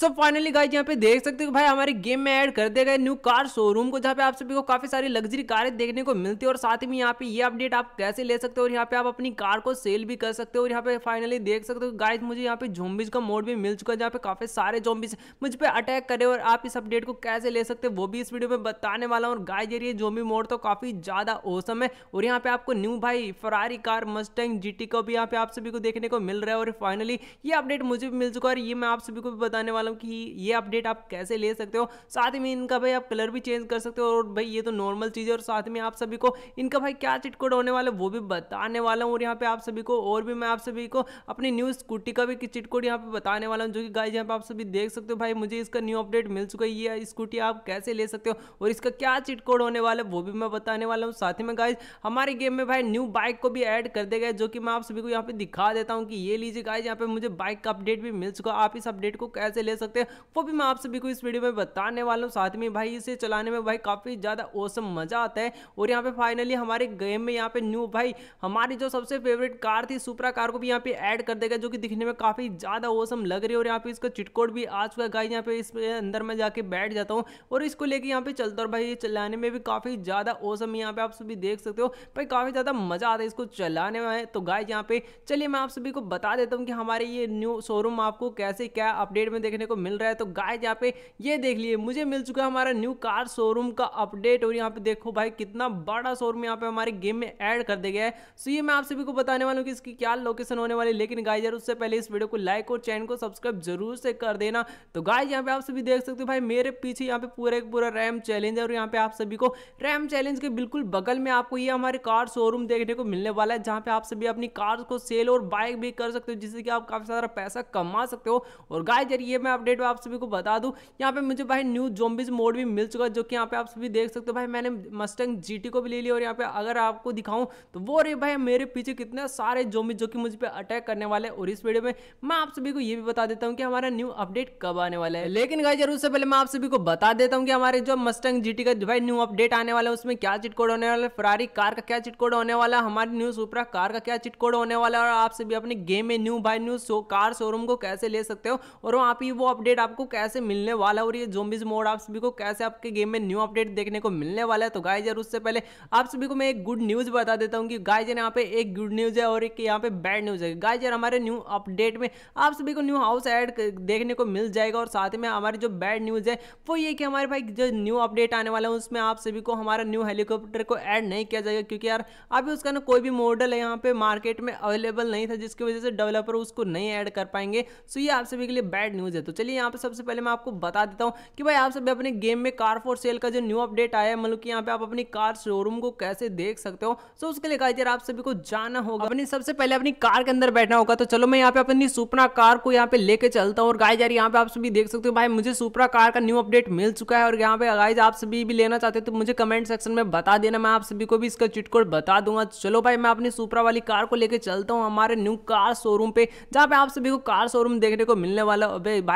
सब finally guys यहाँ पे देख सकते हो भाई हमारे गेम में ऐड कर दे गए न्यू कार शोरूम को जहाँ पे आप सभी को काफी सारी लग्जरी कारें देखने को मिलती है और साथ में यहाँ पे ये अपडेट आप कैसे ले सकते हो और यहाँ पे आप अपनी कार को सेल भी कर सकते हो और यहाँ पे फाइनली देख सकते हो गाइज मुझे यहाँ पे जोम्बिज का मोड भी मिल चुका है जहाँ पे काफी सारे जोम्बिज मुझ पर अटैक करे और आप इस अपडेट को कैसे ले सकते हो वो भी इस वीडियो में बताने वाला हूँ और गाइज ये जोम्बी मोड तो काफी ज्यादा औसम है और यहाँ पे आपको न्यू भाई फरारी कार मस्टैंग जी का भी यहाँ पे आप सभी को देखने को मिल रहा है और फाइनली ये अपडेट मुझे भी मिल चुका है और ये मैं आप सभी को भी बताने वाला वाला मतलब हूँ कि ये अपडेट आप कैसे ले सकते हो साथ में इनका भाई आप कलर भी चेंज कर सकते हो और भाई ये तो नॉर्मल चीज़ है और साथ में आप सभी को इनका भाई क्या चिट होने वाला है वो भी बताने वाला हूँ और यहाँ पे आप सभी को और भी मैं आप सभी को अपनी न्यू स्कूटी का भी चिट यहाँ पे बताने वाला हूँ जो कि गाइज यहाँ पे आप सभी देख सकते हो भाई मुझे इसका न्यू अपडेट मिल चुका है ये स्कूटी आप कैसे ले सकते हो और इसका क्या चिट होने वाला है वो भी मैं बताने वाला हूँ साथ ही में गाइज हमारे गेम में भाई न्यू बाइक को भी ऐड कर दे गए जो कि मैं आप सभी को यहाँ पे दिखा देता हूँ कि ये लीजिए गाइज यहाँ पे मुझे बाइक का अपडेट भी मिल चुका आप इस अपडेट को कैसे ले सकते हैं वो भी मैं आप सभी को इस वीडियो में बताने वाला हूँ साथ में भाई इसे चलाने में भाई काफ़ी ज़्यादा ओसम मज़ा आता है और यहाँ पे फाइनली हमारे गेम में यहाँ पे न्यू भाई हमारी जो सबसे फेवरेट कार थी सुपरा कार को भी यहाँ पे ऐड कर देगा जो कि दिखने में काफ़ी ज़्यादा ओसम लग रही है और यहाँ पे इसका चिटकोट भी आ चुका है यहाँ पे इस अंदर में जाके बैठ जाता हूँ और इसको लेके यहाँ पे चलता और भाई ये चलाने में भी काफ़ी ज़्यादा ओसम यहाँ पे आप सभी देख सकते हो भाई काफ़ी ज़्यादा मज़ा आता है इसको चलाने में तो गाय यहाँ पे चलिए मैं आप सभी को बता देता हूँ कि हमारे ये न्यू शोरूम आपको कैसे क्या अपडेट में देखने देखने को मिल रहा है तो गाय यहाँ पे ये देख लिए मुझे मिल चुका है हमारा न्यू कार शोरूम का अपडेट और यहाँ पे देखो भाई कितना बड़ा शोरूम यहाँ पे हमारे गेम में ऐड कर दिया गया है सो ये मैं आप सभी को बताने वाला हूँ कि इसकी क्या लोकेशन होने वाली लेकिन गाय जर उससे पहले इस वीडियो को लाइक और चैनल को सब्सक्राइब जरूर से कर देना तो गाय यहाँ पे आप सभी देख सकते हो भाई मेरे पीछे यहाँ पे पूरा एक पूरा रैम चैलेंज है और यहाँ पे आप सभी को रैम चैलेंज के बिल्कुल बगल में आपको ये हमारे कार शोरूम देखने को मिलने वाला है जहाँ पे आप सभी अपनी कार को सेल और बाइक भी कर सकते हो जिससे कि आप काफी सारा पैसा कमा सकते हो और गाय जरिए मैं अपडेट आप सभी को बता दूँ यहाँ पे मुझे भाई न्यू जोम्बिस मोड भी मिल चुका है जो कि यहाँ पे आप सभी देख सकते हो भाई मैंने मस्टंग जीटी को भी ले लिया और यहाँ पे अगर आपको दिखाऊं तो वो रे भाई मेरे पीछे कितने सारे जोम्बिस जो कि मुझ पर अटैक करने वाले और इस वीडियो में मैं आप सभी को ये भी बता देता हूँ कि हमारा न्यू अपडेट कब आने वाला है लेकिन भाई जरूर से पहले मैं आप सभी को बता देता हूँ कि हमारे जो मस्टंग जीटी का भाई न्यू अपडेट आने वाला है उसमें क्या चिटकोड होने वाला है फरारी कार का क्या चिटकोड होने वाला है हमारी न्यू सुपरा कार का क्या चिटकोड होने वाला है और आप सभी अपने गेम में न्यू भाई न्यू कार शोरूम को कैसे ले सकते हो और वहाँ पे वो अपडेट आपको कैसे मिलने वाला है और ये जोम्बिज मोड आप सभी को कैसे आपके गेम में न्यू अपडेट देखने को मिलने वाला है तो गाइज उससे पहले आप सभी को मैं एक गुड न्यूज़ बता देता हूँ कि गाइज यहाँ पे एक गुड न्यूज़ है और एक यहाँ पे बैड न्यूज़ है गाइज हमारे न्यू अपडेट में आप सभी को न्यू हाउस एड देखने को मिल जाएगा और साथ में हमारी जो बैड न्यूज़ है वो ये कि हमारे भाई जो न्यू अपडेट आने वाला है उसमें आप सभी को हमारा न्यू हेलीकॉप्टर को ऐड नहीं किया जाएगा क्योंकि यार अभी उसका ना कोई भी मॉडल है यहाँ पे मार्केट में अवेलेबल नहीं था जिसकी वजह से डेवलपर उसको नहीं ऐड कर पाएंगे सो ये आप सभी के लिए बैड न्यूज़ है तो चलिए यहाँ पे सबसे पहले मैं आपको बता देता हूँ कि भाई आप सभी अपने गेम में कार फॉर सेल का जो न्यू अपडेट आया है मतलब कि यहाँ पे आप अपनी कार शोरूम को कैसे देख सकते हो सो उसके लिए कहा आप सभी को जाना होगा अपनी सबसे पहले अपनी कार के अंदर बैठना होगा तो चलो मैं यहाँ पे अपनी सुपना कार को यहाँ पे लेके चलता हूँ और गाय गाइजर यहाँ पे आप सभी देख सकते हो भाई मुझे सुपरा कार का न्यू अपडेट मिल चुका है और यहाँ पे गाइज आप सभी भी लेना चाहते हो तो मुझे कमेंट सेक्शन में बता देना मैं आप सभी को भी इसका चिटकोड बता दूंगा चलो भाई मैं अपनी सुपरा वाली कार को लेकर चलता हूँ हमारे न्यू कार शोरूम पे जहाँ पे आप सभी को कार शोरूम देखने को मिलने वाला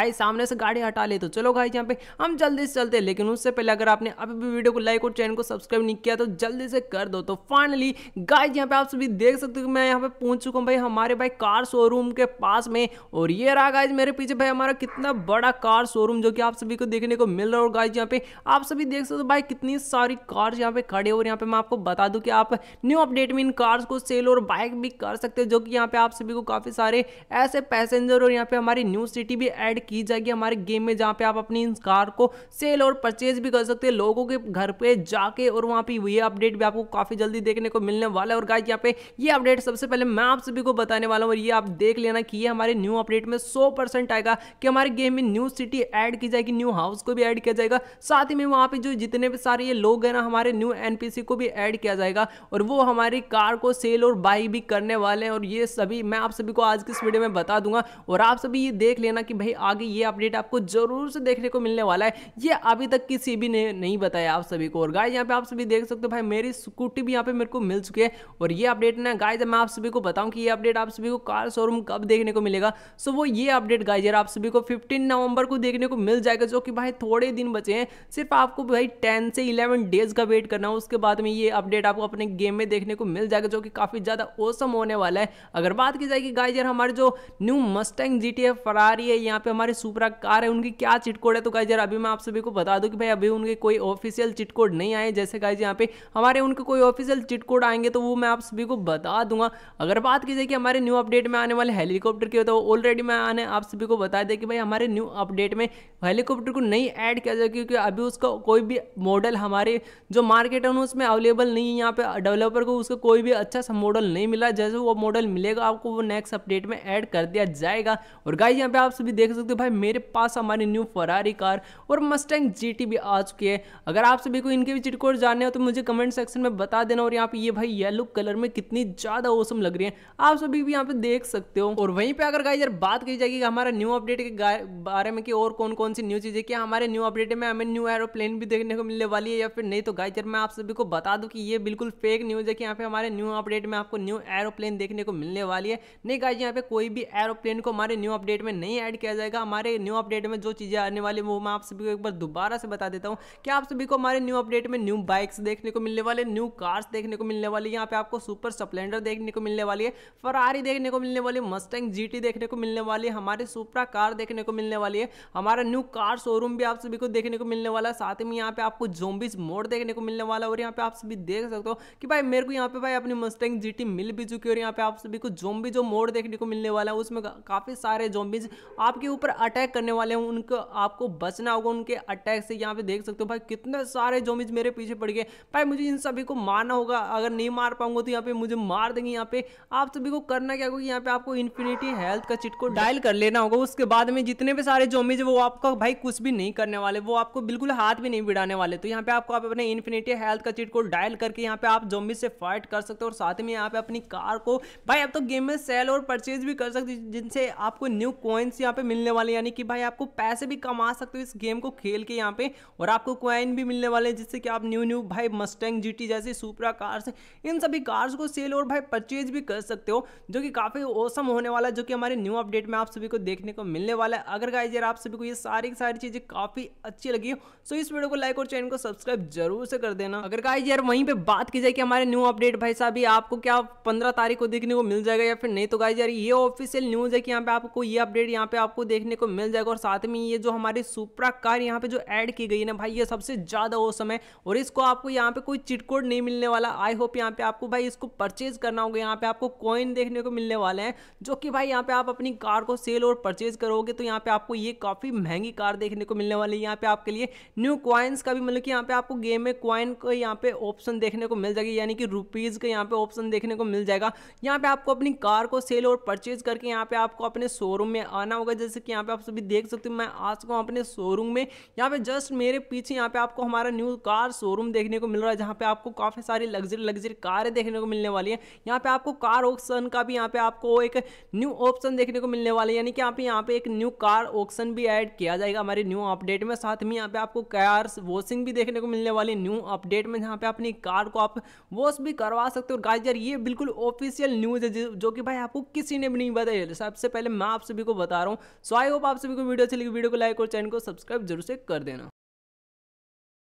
भाई सामने से गाड़ी हटा ले तो चलो भाई यहाँ पे हम जल्दी से चलते हैं लेकिन उससे पहले अगर आपने अभी भी वीडियो को लाइक और चैनल को सब्सक्राइब नहीं किया तो जल्दी से कर दो तो फाइनली गाइज यहाँ पे आप सभी देख सकते हो मैं यहाँ पे पहुंच चुका हूँ भाई हमारे भाई कार शोरूम के पास में और ये रहा गाइज मेरे पीछे भाई हमारा कितना बड़ा कार शोरूम जो कि आप सभी को देखने को मिल रहा है और गाइज यहाँ पे आप सभी देख सकते हो भाई कितनी सारी कार्स यहाँ पे खड़े और यहाँ पे मैं आपको बता दूँ कि आप न्यू अपडेट में इन कार्स को सेल और बाइक भी कर सकते हो जो कि यहाँ पे आप सभी को काफ़ी सारे ऐसे पैसेंजर और यहाँ पे हमारी न्यू सिटी भी एड की जाएगी हमारे गेम में जहाँ पे आप अपनी इस कार को सेल और परचेज भी कर सकते हैं लोगों के घर पे जाके और वहाँ पे ये अपडेट भी आपको काफ़ी जल्दी देखने को मिलने वाला है और गाइज यहाँ पे ये अपडेट सबसे पहले मैं आप सभी को बताने वाला हूँ और ये आप देख लेना कि ये हमारे न्यू अपडेट में सौ आएगा कि हमारे गेम में न्यू सिटी ऐड की जाएगी न्यू हाउस को भी ऐड किया जाएगा साथ ही में वहाँ पर जो जितने भी सारे ये लोग हैं ना हमारे न्यू एन को भी ऐड किया जाएगा और वो हमारी कार को सेल और बाई भी करने वाले हैं और ये सभी मैं आप सभी को आज की इस वीडियो में बता दूंगा और आप सभी ये देख लेना कि भाई आगे आगे ये अपडेट आपको जरूर से देखने को मिलने वाला है ये अभी तक किसी भी ने नहीं बताया आप सभी को और गाय यहाँ पे आप सभी देख सकते हो भाई मेरी स्कूटी भी यहाँ पे मेरे को मिल चुकी है और ये अपडेट ना गाइज मैं आप सभी को बताऊँ कि ये अपडेट आप सभी को कार शोरूम कब देखने को मिलेगा सो वो ये अपडेट गाय यार आप सभी को फिफ्टीन नवंबर को देखने को मिल जाएगा जो कि भाई थोड़े दिन बचे हैं सिर्फ आपको भाई टेन से इलेवन डेज का वेट करना उसके बाद में ये अपडेट आपको अपने गेम में देखने को मिल जाएगा जो कि काफ़ी ज़्यादा ओसम होने वाला है अगर बात की जाएगी गाइज यार हमारे जो न्यू मस्टैंग जी टी है यहाँ पे हमारे हमारे सुपरा कार है उनकी क्या चिटकोड है तो गाइज यार अभी मैं आप सभी को बता दूं कि भाई अभी उनके कोई ऑफिशियल चिटकोड नहीं आए जैसे गाइज यहाँ पे हमारे उनके कोई ऑफिशियल चिटकोड आएंगे तो वो मैं आप सभी को बता दूंगा अगर बात की जाए कि हमारे न्यू अपडेट में आने वाले हेलीकॉप्टर की तो ऑलरेडी मैं आने आप सभी को बता दें कि भाई हमारे न्यू अपडेट में हेलीकॉप्टर को नहीं ऐड किया जाए क्योंकि अभी उसका कोई भी मॉडल हमारे जो मार्केट है उसमें अवेलेबल नहीं है यहाँ पे डेवलपर को उसका कोई भी अच्छा सा मॉडल नहीं मिला जैसे वो मॉडल मिलेगा आपको वो नेक्स्ट अपडेट में ऐड कर दिया जाएगा और गाइज यहाँ पे आप सभी देख सकते हो भाई मेरे पास हमारी न्यू फरारी कार और मस्टैंग जी भी आ चुकी है अगर आप सभी को इनके भी चिट जानने हो तो मुझे कमेंट सेक्शन में बता देना और यहाँ पे ये भाई येलो कलर में कितनी ज़्यादा ओसम लग रही है आप सभी भी यहाँ पे देख सकते हो और वहीं पर अगर गाई बात की जाएगी हमारा न्यू अपडेट के बारे में कि और कौन कौन सी न्यू चीज़ें क्या हमारे न्यू अपडेट में हमें न्यू एरोप्लेन भी देखने को मिलने वाली है या फिर नहीं तो गाई मैं आप सभी को बता दूँ कि ये बिल्कुल फेक न्यूज़ है कि यहाँ पे हमारे न्यू अपडेट में आपको न्यू एरोप्लेन देखने को मिलने वाली है नहीं गाई यहाँ पे कोई भी एरोप्लेन को हमारे न्यू अपडेट में नहीं ऐड किया जाएगा हमारे न्यू अपडेट में जो चीज़ें आने वाली वो मैं आप सभी को एक बार दोबारा से बता देता हूँ कि आप सभी को हमारे न्यू अपडेट में न्यू बाइक्स देखने को मिलने वाले न्यू कार्स देखने को मिलने वाली यहाँ पे आपको सुपर स्प्लेंडर देखने को मिलने वाली है फरारी देखने को मिलने वाली मस्टैंग जी देखने को मिलने वाली हमारे सुपरा कार देखने को मिलने वाली है हमारा न्यू कार शोरूम भी आप सभी को देखने को मिलने वाला है साथ में यहाँ पे आपको जोम्बिस मोड देखने को मिलने वाला और यहाँ पे आप सभी देख सकते हो कि भाई मेरे को यहाँ पे भाई अपनी मस्टैंग जी मिल भी चुकी है और यहाँ पे आप सभी को जोम्बी जो मोड देखने को मिलने वाला है उसमें काफ़ी सारे जोम्बिज आपके ऊपर पर अटैक करने वाले हैं उनको आपको बचना होगा उनके अटैक से यहाँ पे देख सकते हो भाई कितने सारे जोमिज मेरे पीछे पड़ गए भाई मुझे इन सभी को मारना होगा अगर नहीं मार पाऊंगा तो यहाँ पे मुझे मार देंगे यहाँ पे आप सभी को करना क्या होगा यहाँ पे आपको इन्फिनिटी हेल्थ का चिट को डायल कर लेना होगा उसके बाद में जितने भी सारे जोमिज वो आपका भाई कुछ भी नहीं करने वाले वो आपको बिल्कुल हाथ भी नहीं बिड़ाने वाले तो यहाँ पे आपको आप अपने इन्फिनिटी हेल्थ का चिट को डायल करके यहाँ पे आप जोमिज से फाइट कर सकते हो और साथ में यहाँ पे अपनी कार को भाई आप तो गेम में सेल और परचेज भी कर सकते जिनसे आपको न्यू कॉइन्स यहाँ पे मिलने वाले वाले यानी कि भाई आपको पैसे भी कमा सकते हो इस गेम को खेल के यहाँ पे और आपको क्वाइन भी मिलने वाले हैं जिससे कि आप न्यू न्यू भाई मस्टैंग जी जैसे सुपरा कार्स इन सभी कार्स को सेल और भाई परचेज भी कर सकते हो जो कि काफ़ी ओसम होने वाला है जो कि हमारे न्यू अपडेट में आप सभी को देखने को मिलने वाला है अगर गाय आप सभी को ये सारी सारी चीज़ें काफ़ी अच्छी लगी तो इस वीडियो को लाइक और चैनल को सब्सक्राइब जरूर से कर देना अगर गाय यार वहीं पर बात की जाए कि हमारे न्यू अपडेट भाई साहब ये आपको क्या पंद्रह तारीख को देखने को मिल जाएगा या फिर नहीं तो गाय यार ये ऑफिशियल न्यूज़ है कि यहाँ पर आपको ये अपडेट यहाँ पर आपको देखने देखने को मिल जाएगा और साथ में ये जो हमारी सुपरा कार यहाँ पे जो ऐड की गई है ना भाई ये सबसे ज़्यादा औसम है और इसको आपको यहाँ पे कोई चिटकोड नहीं मिलने वाला आई होप यहाँ पे आपको भाई इसको परचेज करना होगा यहाँ पे आपको कॉइन देखने को मिलने वाले हैं जो कि भाई यहाँ पे आप अपनी कार को सेल और परचेज करोगे तो यहाँ पे आपको ये काफ़ी महंगी कार देखने को मिलने वाली है यहाँ पे आपके लिए न्यू क्वाइंस का भी मतलब कि यहाँ पे आपको गेम में क्वाइन का यहाँ पे ऑप्शन देखने को मिल जाएगी यानी कि रुपीज़ का यहाँ पे ऑप्शन देखने को मिल जाएगा यहाँ पे आपको अपनी कार को सेल और परचेज करके यहाँ पे आपको अपने शोरूम में आना होगा जैसे कि यहाँ पे आप सभी देख सकते हो मैं आ चुका हूँ अपने शोरूम में यहाँ पे जस्ट मेरे पीछे यहाँ पे आपको हमारा न्यू कार शोरूम देखने को मिल रहा है जहाँ पे आपको काफ़ी सारी लग्जरी लग्जरी कारें देखने को मिलने वाली है यहाँ पे आपको कार ऑप्शन का भी यहाँ पे आपको एक न्यू ऑप्शन देखने को मिलने वाला है यानी कि आप यहाँ पे एक न्यू कार ऑप्शन भी ऐड किया जाएगा हमारे न्यू अपडेट में साथ में यहाँ पे आपको कार वॉशिंग भी देखने को मिलने वाली न्यू अपडेट में जहाँ पे अपनी कार को आप वॉश भी करवा सकते हो गाइज यार ये बिल्कुल ऑफिशियल न्यूज़ है जो कि भाई आपको किसी ने भी नहीं बताया सबसे पहले मैं आप सभी को बता रहा हूँ सो आई आई होप आप सभी को वीडियो अच्छी लगी वीडियो को लाइक और चैनल को सब्सक्राइब जरूर से कर देना